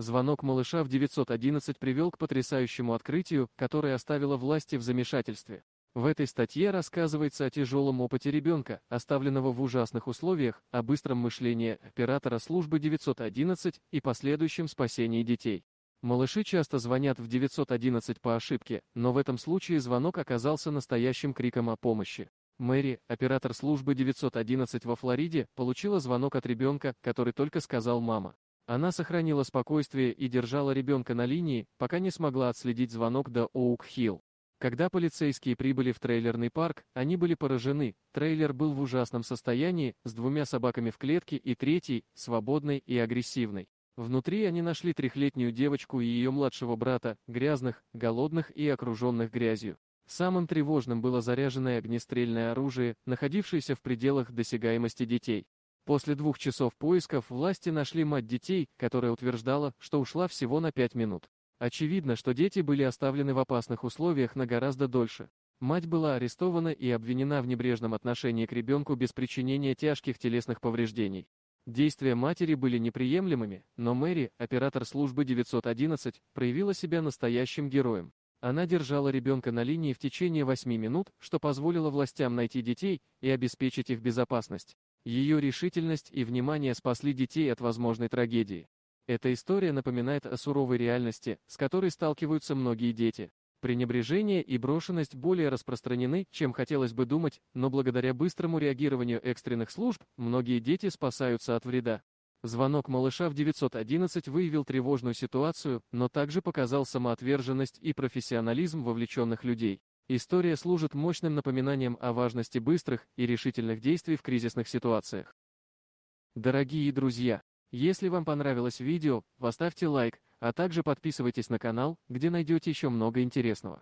Звонок малыша в 911 привел к потрясающему открытию, которое оставило власти в замешательстве. В этой статье рассказывается о тяжелом опыте ребенка, оставленного в ужасных условиях, о быстром мышлении оператора службы 911 и последующем спасении детей. Малыши часто звонят в 911 по ошибке, но в этом случае звонок оказался настоящим криком о помощи. Мэри, оператор службы 911 во Флориде, получила звонок от ребенка, который только сказал «мама». Она сохранила спокойствие и держала ребенка на линии, пока не смогла отследить звонок до Оук-Хилл. Когда полицейские прибыли в трейлерный парк, они были поражены. Трейлер был в ужасном состоянии, с двумя собаками в клетке и третьей, свободной и агрессивной. Внутри они нашли трехлетнюю девочку и ее младшего брата, грязных, голодных и окруженных грязью. Самым тревожным было заряженное огнестрельное оружие, находившееся в пределах досягаемости детей. После двух часов поисков власти нашли мать детей, которая утверждала, что ушла всего на пять минут. Очевидно, что дети были оставлены в опасных условиях на гораздо дольше. Мать была арестована и обвинена в небрежном отношении к ребенку без причинения тяжких телесных повреждений. Действия матери были неприемлемыми, но Мэри, оператор службы 911, проявила себя настоящим героем. Она держала ребенка на линии в течение 8 минут, что позволило властям найти детей и обеспечить их безопасность. Ее решительность и внимание спасли детей от возможной трагедии. Эта история напоминает о суровой реальности, с которой сталкиваются многие дети. Пренебрежение и брошенность более распространены, чем хотелось бы думать, но благодаря быстрому реагированию экстренных служб, многие дети спасаются от вреда. Звонок малыша в 911 выявил тревожную ситуацию, но также показал самоотверженность и профессионализм вовлеченных людей. История служит мощным напоминанием о важности быстрых и решительных действий в кризисных ситуациях. Дорогие друзья, если вам понравилось видео, поставьте лайк, а также подписывайтесь на канал, где найдете еще много интересного.